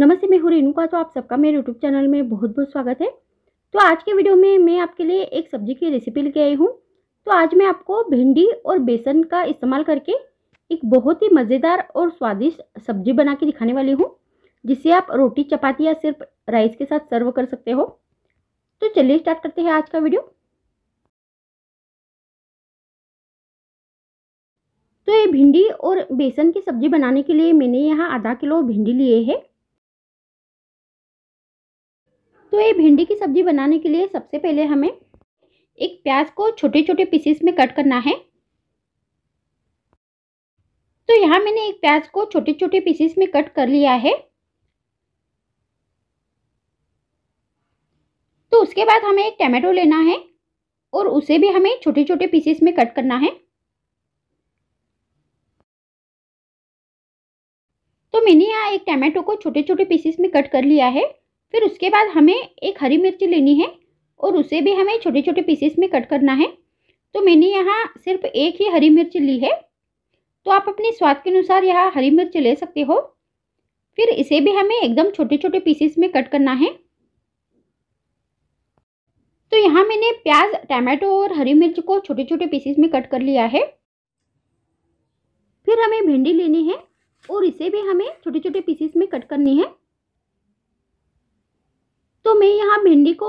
नमस्ते मैं हूँ रेणुका तो आप सबका मेरे यूट्यूब चैनल में बहुत बहुत स्वागत है तो आज के वीडियो में मैं आपके लिए एक सब्जी की रेसिपी लेके आई हूँ तो आज मैं आपको भिंडी और बेसन का इस्तेमाल करके एक बहुत ही मज़ेदार और स्वादिष्ट सब्जी बना के दिखाने वाली हूँ जिसे आप रोटी चपाती या सिर्फ राइस के साथ सर्व कर सकते हो तो चलिए स्टार्ट करते हैं आज का वीडियो तो ये भिंडी और बेसन की सब्जी बनाने के लिए मैंने यहाँ आधा किलो भिंडी लिए है तो ये भिंडी की सब्ज़ी बनाने के लिए सबसे पहले हमें एक प्याज को छोटे छोटे पीसेस में कट करना है तो यहाँ मैंने एक प्याज को छोटे छोटे पीसेस में कट कर लिया है तो उसके बाद हमें एक टमाटो लेना है और उसे भी हमें छोटे छोटे पीसेस में कट करना है तो मैंने यहाँ एक टमाटो को छोटे छोटे पीसेस में कट कर लिया है फिर उसके बाद हमें एक हरी मिर्ची लेनी है और उसे भी हमें छोटे छोटे पीसेस में कट करना है तो मैंने यहाँ सिर्फ एक ही हरी मिर्च ली है तो आप अपने स्वाद के अनुसार यहाँ हरी मिर्च ले सकते हो फिर इसे भी हमें एकदम छोटे छोटे पीसेस में कट करना है तो यहाँ मैंने प्याज टमाटो और हरी मिर्च को छोटे छोटे पीसेस में कट कर लिया है फिर हमें भिंडी लेनी है और इसे भी हमें छोटे छोटे पीसेस में कट करनी है तो मैं यहाँ भिंडी को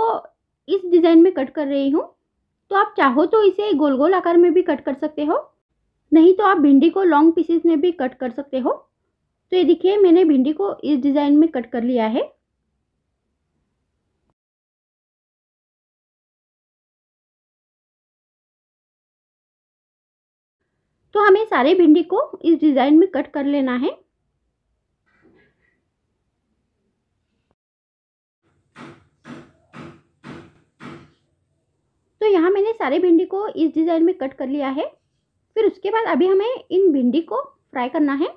इस डिज़ाइन में कट कर रही हूँ तो आप चाहो तो इसे गोल गोल आकार में भी कट कर सकते हो नहीं तो आप भिंडी को लॉन्ग पीसेस में भी कट कर सकते हो तो ये देखिए मैंने भिंडी को इस डिज़ाइन में कट कर लिया है तो हमें सारे भिंडी को इस डिज़ाइन में कट कर लेना है यहाँ मैंने सारे भिंडी को इस डिज़ाइन में कट कर लिया है फिर उसके बाद अभी हमें इन भिंडी को फ्राई करना है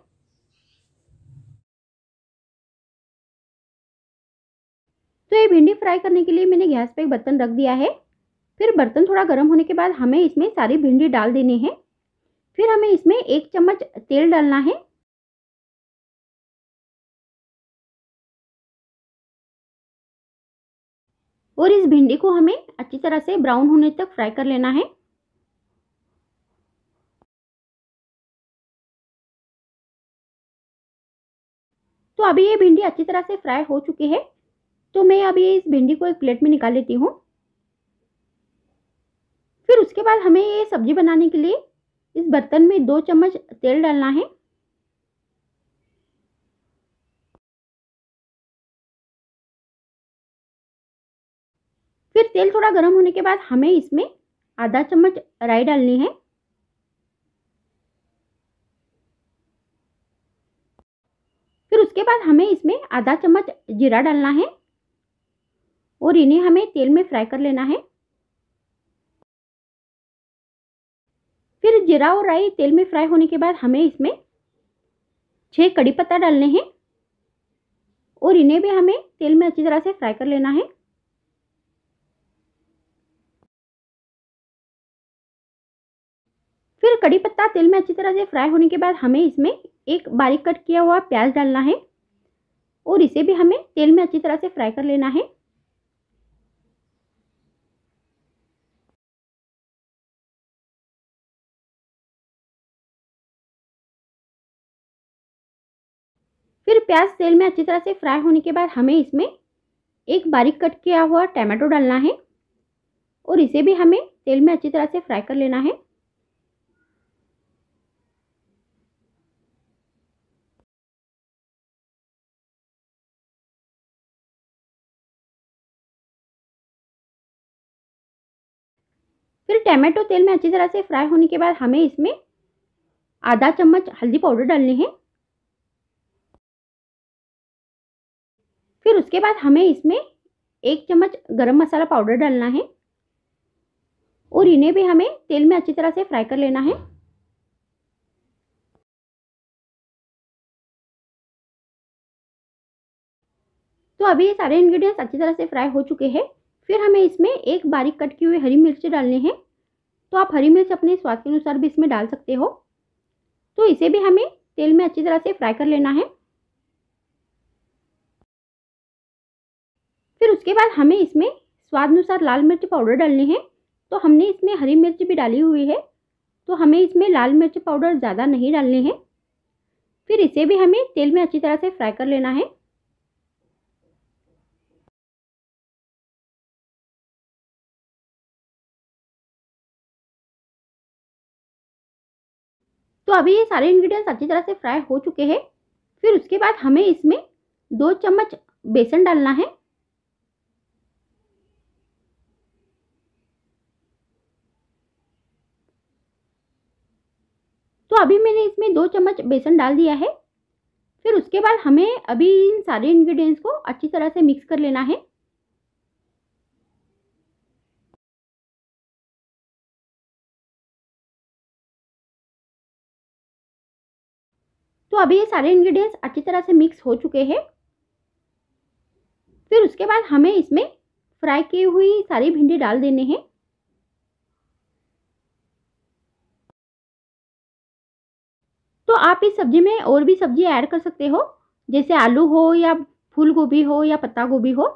तो ये भिंडी फ्राई करने के लिए मैंने गैस पे एक बर्तन रख दिया है फिर बर्तन थोड़ा गर्म होने के बाद हमें इसमें सारी भिंडी डाल देनी है फिर हमें इसमें एक चम्मच तेल डालना है और इस भिंडी को हमें अच्छी तरह से ब्राउन होने तक फ्राई कर लेना है तो अभी ये भिंडी अच्छी तरह से फ्राई हो चुकी है तो मैं अभी इस भिंडी को एक प्लेट में निकाल लेती हूँ फिर उसके बाद हमें ये सब्जी बनाने के लिए इस बर्तन में दो चम्मच तेल डालना है फिर तेल थोड़ा गर्म होने के बाद हमें इसमें आधा चम्मच राई डालनी है फिर उसके बाद हमें इसमें आधा चम्मच जीरा डालना है और इन्हें हमें तेल में फ्राई कर लेना है फिर जीरा और राई तेल में फ्राई होने के बाद हमें इसमें छह कड़ी पत्ता डालने हैं और इन्हें भी हमें तेल में अच्छी तरह से फ्राई कर लेना है कड़ी पत्ता तेल में अच्छी तरह से फ्राई होने के बाद हमें इसमें एक बारीक कट किया हुआ प्याज डालना है और इसे भी हमें तेल में अच्छी तरह से फ्राई कर लेना है फिर प्याज तेल में अच्छी तरह से फ्राई होने के बाद हमें इसमें एक बारीक कट किया हुआ टमाटो डालना है और इसे भी हमें तेल में अच्छी तरह से फ्राई कर लेना है फिर टमाटो तेल में अच्छी तरह से फ्राई होने के बाद हमें इसमें आधा चम्मच हल्दी पाउडर डालनी है फिर उसके बाद हमें इसमें एक चम्मच गरम मसाला पाउडर डालना है और इन्हें भी हमें तेल में अच्छी तरह से फ्राई कर लेना है तो अभी ये सारे इंग्रेडिएंट्स अच्छी तरह से फ्राई हो चुके हैं फिर हमें इसमें एक बारीक कट किए हुए हरी मिर्च डालने हैं तो आप हरी मिर्च अपने स्वाद के अनुसार भी इसमें डाल सकते हो तो इसे भी हमें तेल में अच्छी तरह से फ्राई कर लेना है फिर उसके बाद हमें इसमें स्वाद अनुसार लाल मिर्च पाउडर डालने हैं तो हमने इसमें हरी मिर्च भी डाली हुई है तो हमें इसमें लाल मिर्च पाउडर ज़्यादा नहीं डालने हैं फिर इसे भी हमें तेल में अच्छी तरह से फ्राई कर लेना है तो अभी ये सारे इन्ग्रीडियंट्स अच्छी तरह से फ्राई हो चुके हैं फिर उसके बाद हमें इसमें दो चम्मच बेसन डालना है तो अभी मैंने इसमें दो चम्मच बेसन डाल दिया है फिर उसके बाद हमें अभी इन सारे इन्ग्रीडियंट्स को अच्छी तरह से मिक्स कर लेना है तो अभी ये सारे इंग्रेडिएंट्स अच्छी तरह से मिक्स हो चुके हैं फिर उसके बाद हमें इसमें फ्राई की हुई सारी भिंडी डाल देने हैं तो आप इस सब्जी में और भी सब्जी ऐड कर सकते हो जैसे आलू हो या फूल गोभी हो या पत्ता गोभी हो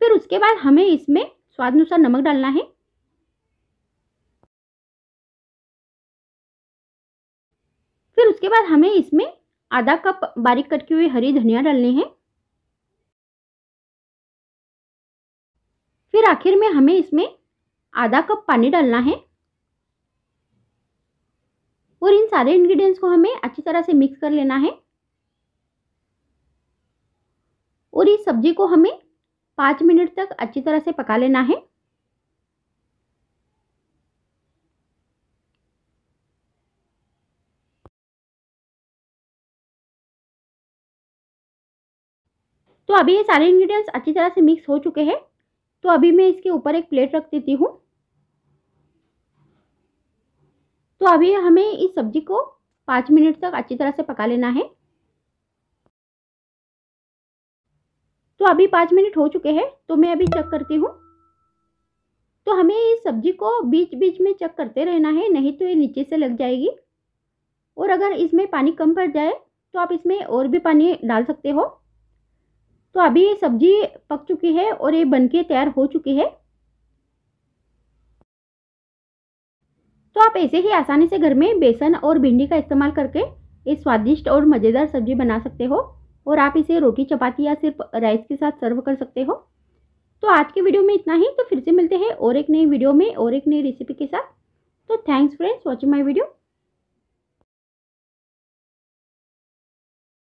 फिर उसके बाद हमें इसमें स्वाद अनुसार नमक डालना है उसके बाद हमें इसमें आधा कप बारीक कटके हुई हरी धनिया डालने हैं फिर आखिर में हमें इसमें आधा कप पानी डालना है और इन सारे इंग्रेडिएंट्स को हमें अच्छी तरह से मिक्स कर लेना है और इस सब्जी को हमें पाँच मिनट तक अच्छी तरह से पका लेना है तो अभी ये सारे इंग्रीडियंट्स अच्छी तरह से मिक्स हो चुके हैं तो अभी मैं इसके ऊपर एक प्लेट रख देती हूँ तो अभी हमें इस सब्जी को पाँच मिनट तक अच्छी तरह से पका लेना है तो अभी पाँच मिनट हो चुके हैं तो मैं अभी चेक करती हूँ तो हमें इस सब्जी को बीच बीच में चेक करते रहना है नहीं तो ये नीचे से लग जाएगी और अगर इसमें पानी कम पड़ जाए तो आप इसमें और भी पानी डाल सकते हो तो अभी ये सब्जी पक चुकी है और ये बनके तैयार हो चुकी है तो आप ऐसे ही आसानी से घर में बेसन और भिंडी का इस्तेमाल करके ये स्वादिष्ट और मज़ेदार सब्जी बना सकते हो और आप इसे रोटी चपाती या सिर्फ राइस के साथ सर्व कर सकते हो तो आज के वीडियो में इतना ही तो फिर से मिलते हैं और एक नई वीडियो में और एक नई रेसिपी के साथ तो thanks friends watching my video